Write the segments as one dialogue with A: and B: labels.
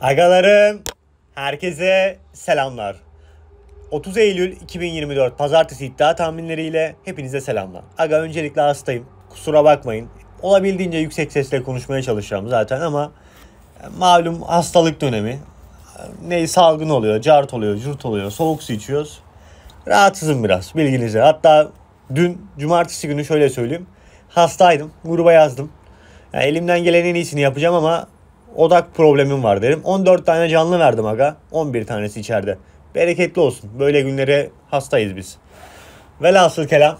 A: Agalarım, herkese selamlar. 30 Eylül 2024 Pazartesi iddia tahminleriyle hepinize selamlar. Aga öncelikle hastayım, kusura bakmayın. Olabildiğince yüksek sesle konuşmaya çalışacağım zaten ama e, malum hastalık dönemi. E, ne salgın oluyor, cart oluyor, cürt oluyor, soğuk su içiyoruz. Rahatsızım biraz bilginize. Hatta dün cumartesi günü şöyle söyleyeyim. Hastaydım, gruba yazdım. Yani elimden gelen en iyisini yapacağım ama odak problemim var derim. 14 tane canlı verdim aga. 11 tanesi içeride. Bereketli olsun. Böyle günlere hastayız biz. Velhasıl kelam.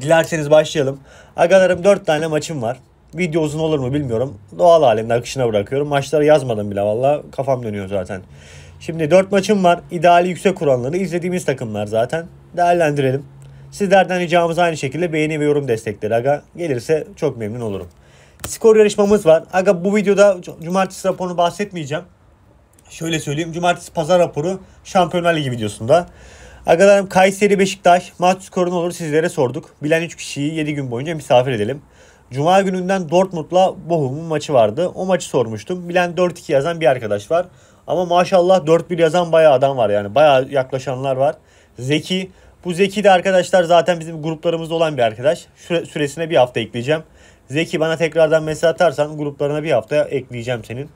A: Dilerseniz başlayalım. Agalarım 4 tane maçım var. Video uzun olur mu bilmiyorum. Doğal halimde akışına bırakıyorum. Maçları yazmadım bile valla. Kafam dönüyor zaten. Şimdi 4 maçım var. İdeali yüksek oranları izlediğimiz takımlar zaten. Değerlendirelim. Sizlerden ricamız aynı şekilde beğeni ve yorum destekleri aga. Gelirse çok memnun olurum skor yarışmamız var. Aga bu videoda cumartesi raporunu bahsetmeyeceğim. Şöyle söyleyeyim. Cumartesi pazar raporu Şampiyonlar Ligi videosunda. Agalarım Kayseri Beşiktaş maç skoru ne olur sizlere sorduk. Bilen 3 kişiyi 7 gün boyunca misafir edelim. Cuma gününden Dortmund'la Bochum'un maçı vardı. O maçı sormuştum. Bilen 4-2 yazan bir arkadaş var. Ama maşallah 4-1 yazan bayağı adam var yani. Bayağı yaklaşanlar var. Zeki. Bu Zeki de arkadaşlar zaten bizim gruplarımızda olan bir arkadaş. Süre, süresine bir hafta ekleyeceğim. Zeki bana tekrardan mesaj atarsan gruplarına bir hafta ekleyeceğim senin.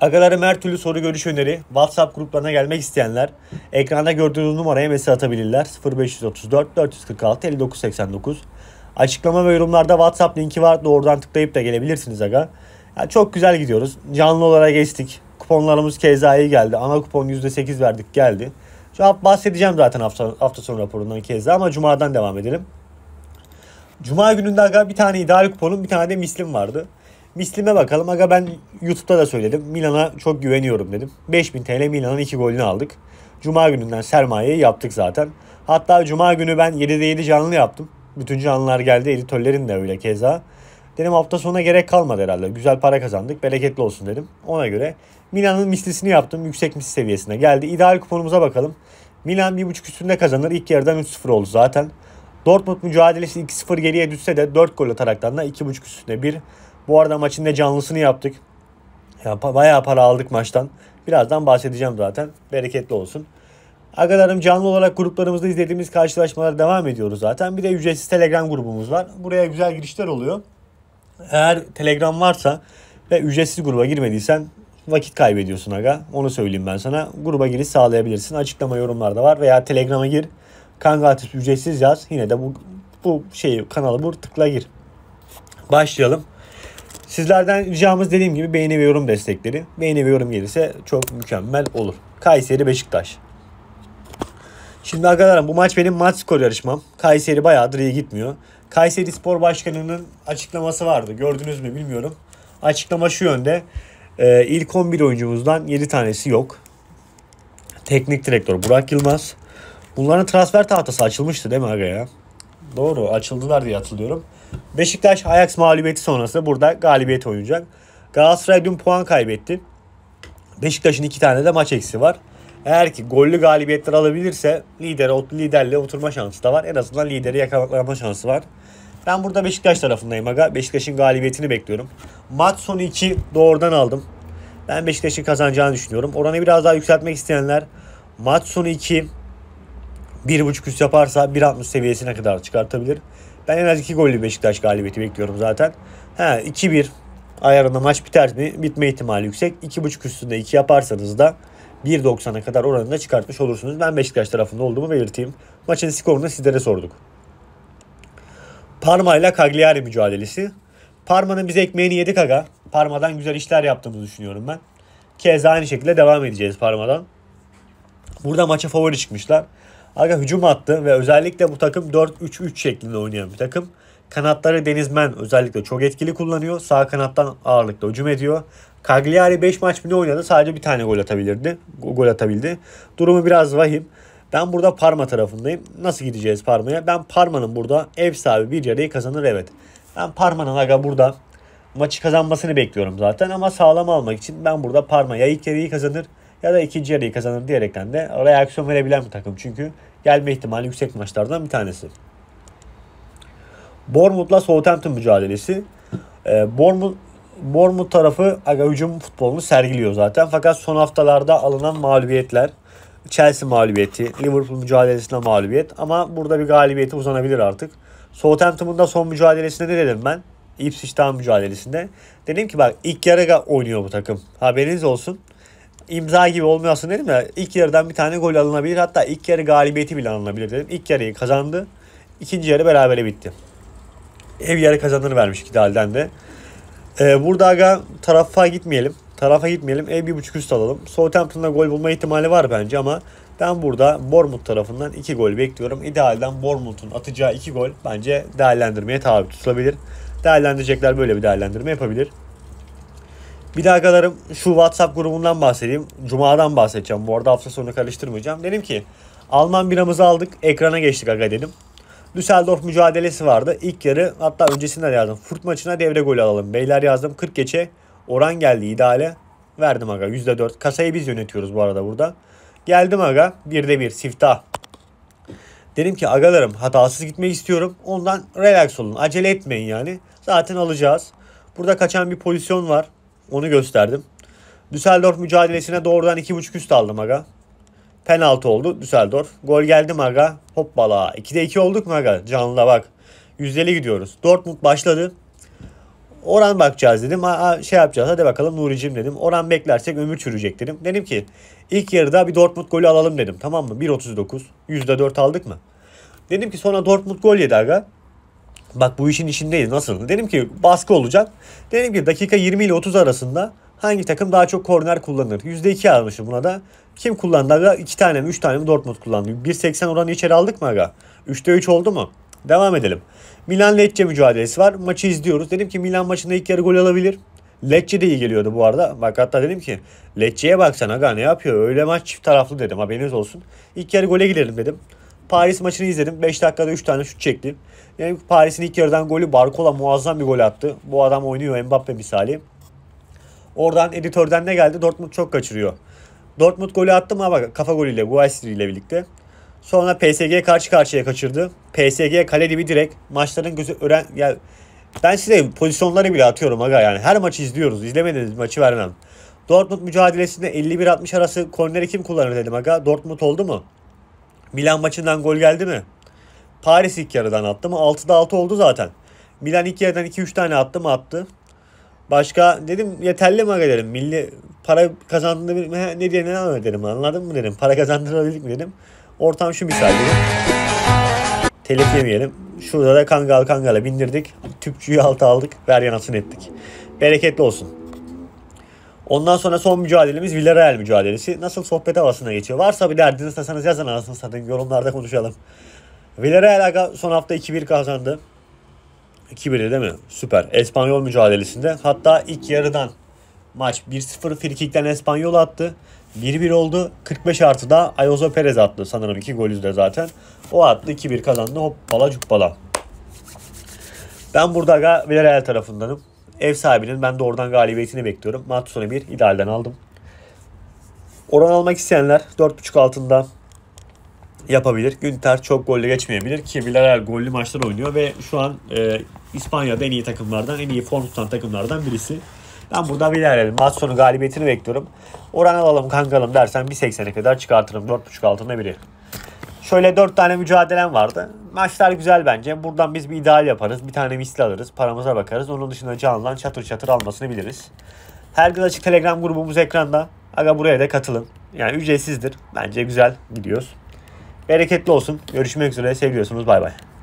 A: Agalarım her türlü soru görüş öneri, WhatsApp gruplarına gelmek isteyenler ekranda gördüğünüz numaraya mesaj atabilirler. 0534 446 5989 Açıklama ve yorumlarda WhatsApp linki var. Doğrudan tıklayıp da gelebilirsiniz aga. Yani çok güzel gidiyoruz. Canlı olarak geçtik. Kuponlarımız keza iyi geldi. Ana kupon %8 verdik geldi. Şu an bahsedeceğim zaten hafta, hafta sonu raporundan keza ama Cuma'dan devam edelim. Cuma gününde aga bir tane idari kuponum bir tane de mislim vardı. Mislime bakalım. Aga ben YouTube'da da söyledim. Milan'a çok güveniyorum dedim. 5000 TL Milan'ın 2 golünü aldık. Cuma gününden sermayeyi yaptık zaten. Hatta cuma günü ben 7'de 7 canlı yaptım. Bütün canlılar geldi. Editörlerin de öyle keza. Dedim hafta sonuna gerek kalmadı herhalde. Güzel para kazandık. Bereketli olsun dedim. Ona göre Milan'ın mislisini yaptım. Yüksek misli seviyesine geldi. İdeal kuponumuza bakalım. Milan 1.5 üstünde kazanır. İlk yarıdan 3-0 oldu zaten. Dortmund mücadelesi 2-0 geriye düşse de 4 gol ataraktan da 2.5 üstüne 1. Bu arada maçın da canlısını yaptık. Ya, bayağı para aldık maçtan. Birazdan bahsedeceğim zaten. Bereketli olsun. Agalarım canlı olarak gruplarımızda izlediğimiz karşılaşmalara devam ediyoruz zaten. Bir de ücretsiz Telegram grubumuz var. Buraya güzel girişler oluyor. Eğer Telegram varsa ve ücretsiz gruba girmediysen vakit kaybediyorsun aga. Onu söyleyeyim ben sana. Gruba giriş sağlayabilirsin. Açıklama yorumlarda var veya Telegram'a gir. Kangatis ücretsiz yaz. Yine de bu, bu şeyi kanala vur tıkla gir. Başlayalım. Sizlerden ricamız dediğim gibi beğeni ve yorum destekleri. Beğeni ve yorum gelirse çok mükemmel olur. Kayseri Beşiktaş. Şimdi arkadaşlar bu maç benim maç skor yarışmam. Kayseri bayağıdır iyi gitmiyor. Kayseri Spor Başkanı'nın açıklaması vardı. Gördünüz mü bilmiyorum. Açıklama şu yönde. Ee, ilk 11 oyuncumuzdan 7 tanesi yok. Teknik direktör Burak Yılmaz. Bunların transfer tahtası açılmıştı değil mi Aga ya? Doğru açıldılar diye hatırlıyorum. Beşiktaş Ajax mağlubiyeti sonrası burada galibiyet oynayacak. Galatasaray dün puan kaybetti. Beşiktaş'ın iki tane de maç eksi var. Eğer ki gollü galibiyetler alabilirse lidere, liderle oturma şansı da var. En azından lideri yakalama şansı var. Ben burada Beşiktaş tarafındayım aga. Beşiktaş'ın galibiyetini bekliyorum. Maç sonu 2 doğrudan aldım. Ben Beşiktaş'ın kazanacağını düşünüyorum. Oranı biraz daha yükseltmek isteyenler maç sonu 2 1.5 üst yaparsa 1.60 seviyesine kadar çıkartabilir. Ben en az 2 gollü Beşiktaş galibiyeti bekliyorum zaten. Ha 2-1 ayarında maç biter mi? Bitme ihtimali yüksek. 2.5 üstünde 2 yaparsanız da 1.90'a kadar oranında çıkartmış olursunuz. Ben Beşiktaş tarafında olduğumu belirteyim. Maçın skorunu sizlere sorduk. Parma ile Cagliari mücadelesi. Parma'nın bize ekmeğini yedik aga. Parma'dan güzel işler yaptığımızı düşünüyorum ben. Keza aynı şekilde devam edeceğiz Parma'dan. Burada maça favori çıkmışlar. Aga hücum attı ve özellikle bu takım 4-3-3 şeklinde oynayan bir takım. Kanatları Denizmen özellikle çok etkili kullanıyor. Sağ kanattan ağırlıkla hücum ediyor. Cagliari 5 maç bile oynadı. Sadece bir tane gol atabilirdi. Gol atabildi. Durumu biraz vahim. Ben burada Parma tarafındayım. Nasıl gideceğiz Parma'ya? Ben Parma'nın burada ev sahibi bir yarayı kazanır evet. Ben Parma'nın aga burada maçı kazanmasını bekliyorum zaten ama sağlam almak için ben burada Parma ya ilk yarıyı kazanır ya da ikinci yarıyı kazanır diyerekten de reaksiyon verebilen bir takım. Çünkü gelme ihtimali yüksek maçlardan bir tanesi. Bournemouth'la Southampton mücadelesi. Ee, Bournemouth Bournemouth tarafı aga, hücum futbolunu sergiliyor zaten. Fakat son haftalarda alınan mağlubiyetler Chelsea mağlubiyeti, Liverpool mücadelesinde mağlubiyet ama burada bir galibiyeti uzanabilir artık. Southampton'un da son mücadelesinde ne dedim ben? Ipswich Town mücadelesinde. Dedim ki bak ilk yarı oynuyor bu takım. Haberiniz olsun imza gibi olmasın dedim ya ilk yarıdan bir tane gol alınabilir hatta ilk yarı galibiyeti bile alınabilir dedim. İlk yarıyı kazandı. İkinci yarı berabere bitti. Ev yarı kazanır vermiş Gidal'den de. Ee, burada aga tarafa gitmeyelim. Tarafa gitmeyelim. Ev bir buçuk üst alalım. Southampton'da gol bulma ihtimali var bence ama ben burada Bournemouth tarafından iki gol bekliyorum. İdealden Bournemouth'un atacağı iki gol bence değerlendirmeye tabi tutulabilir. Değerlendirecekler böyle bir değerlendirme yapabilir. Bir de arkadaşlarım şu WhatsApp grubundan bahsedeyim. Cuma'dan bahsedeceğim. Bu arada hafta sonu karıştırmayacağım. Dedim ki Alman biramızı aldık. Ekrana geçtik aga dedim. Düsseldorf mücadelesi vardı. İlk yarı hatta öncesinde yazdım. Furt maçına devre golü alalım. Beyler yazdım 40 geçe. Oran geldi ideale. Verdim aga %4. Kasayı biz yönetiyoruz bu arada burada. Geldim aga. 1'de 1 siftah. Dedim ki agalarım hatasız gitmek istiyorum. Ondan relax olun. Acele etmeyin yani. Zaten alacağız. Burada kaçan bir pozisyon var. Onu gösterdim. Düsseldorf mücadelesine doğrudan 2.5 üst aldım aga. Penaltı oldu Düsseldorf. Gol geldi Maga. Hoppala. 2'de 2 olduk Maga. Canlı bak. Yüzdeli gidiyoruz. Dortmund başladı. Oran bakacağız dedim. Aa şey yapacağız hadi bakalım Nuri'cim dedim. Oran beklersek ömür çürüyecek dedim. Dedim ki ilk yarıda bir Dortmund golü alalım dedim. Tamam mı? 1.39. %4 aldık mı? Dedim ki sonra Dortmund gol yedi aga. Bak bu işin içindeyiz nasıl? Dedim ki baskı olacak. Dedim ki dakika 20 ile 30 arasında hangi takım daha çok korner kullanır? %2 almışım buna da. Kim kullandı aga? 2 tane mi 3 tane mi Dortmund kullandı. 1.80 oranı içeri aldık mı aga? 3'te 3 oldu mu? Devam edelim. Milan Lecce mücadelesi var. Maçı izliyoruz. Dedim ki Milan maçında ilk yarı gol alabilir. Lecce de iyi geliyordu bu arada. Bak hatta dedim ki Lecce'ye baksana aga ne yapıyor? Öyle maç çift taraflı dedim haberiniz olsun. İlk yarı gole girelim dedim. Paris maçını izledim. 5 dakikada 3 tane şut çekti. Yani Paris'in ilk yarıdan golü Barkola muazzam bir gol attı. Bu adam oynuyor Mbappe misali. Oradan editörden ne geldi? Dortmund çok kaçırıyor. Dortmund golü attı mı Bak kafa golüyle, Guaisri ile birlikte. Sonra PSG karşı karşıya kaçırdı. PSG kale dibi direkt. Maçların gözü öğren... Yani ben size pozisyonları bile atıyorum aga yani. Her maçı izliyoruz. İzlemediniz maçı vermem. Dortmund mücadelesinde 51-60 arası korneri kim kullanır dedim aga. Dortmund oldu mu? Milan maçından gol geldi mi? Paris ilk yarıdan attı mı? 6'da 6 oldu zaten. Milan ilk yarıdan 2-3 tane attı mı? Attı. Başka dedim yeterli mi dedim. Milli para kazandırma ne diye ne dedim anladın mı dedim. Para kazandırabildik mi dedim. Ortam şu misal dedim. Telef yemeyelim. Şurada da Kangal Kangal'a bindirdik. Tüpçüyü alta aldık. Ver yanasını ettik. Bereketli olsun. Ondan sonra son mücadelemiz Villarreal mücadelesi. Nasıl sohbet havasına geçiyor? Varsa bir derdiniz tasanız yazın anasını satın. Yorumlarda konuşalım. Villarreal son hafta 2-1 kazandı. 2 1 değil mi? Süper. Espanyol mücadelesinde. Hatta ilk yarıdan maç 1-0 frikikten Espanyol attı. 1-1 oldu. 45 artıda Ayozo Perez attı. Sanırım 2 golü de zaten. O attı. 2-1 kazandı. Hoppala cuppala. Ben burada Villarreal tarafındanım. Ev sahibinin ben doğrudan oradan galibiyetini bekliyorum. Matuson'u bir idealden aldım. Oran almak isteyenler 4.5 altında yapabilir. Günter çok golle geçmeyebilir ki Villarreal gollü maçlar oynuyor ve şu an e, İspanya'da en iyi takımlardan, en iyi form tutan takımlardan birisi. Ben burada Villarreal'in maç sonu galibiyetini bekliyorum. Oran alalım kankalım dersen 1.80'e kadar çıkartırım 4.5 altında biri. Şöyle dört tane mücadelem vardı. Maçlar güzel bence. Buradan biz bir ideal yaparız. Bir tane misli alırız. Paramıza bakarız. Onun dışında canlıdan çatır çatır almasını biliriz. Her gün açık telegram grubumuz ekranda. Aga buraya da katılın. Yani ücretsizdir. Bence güzel gidiyoruz. Bereketli olsun. Görüşmek üzere. Seviyorsunuz. Bay bay.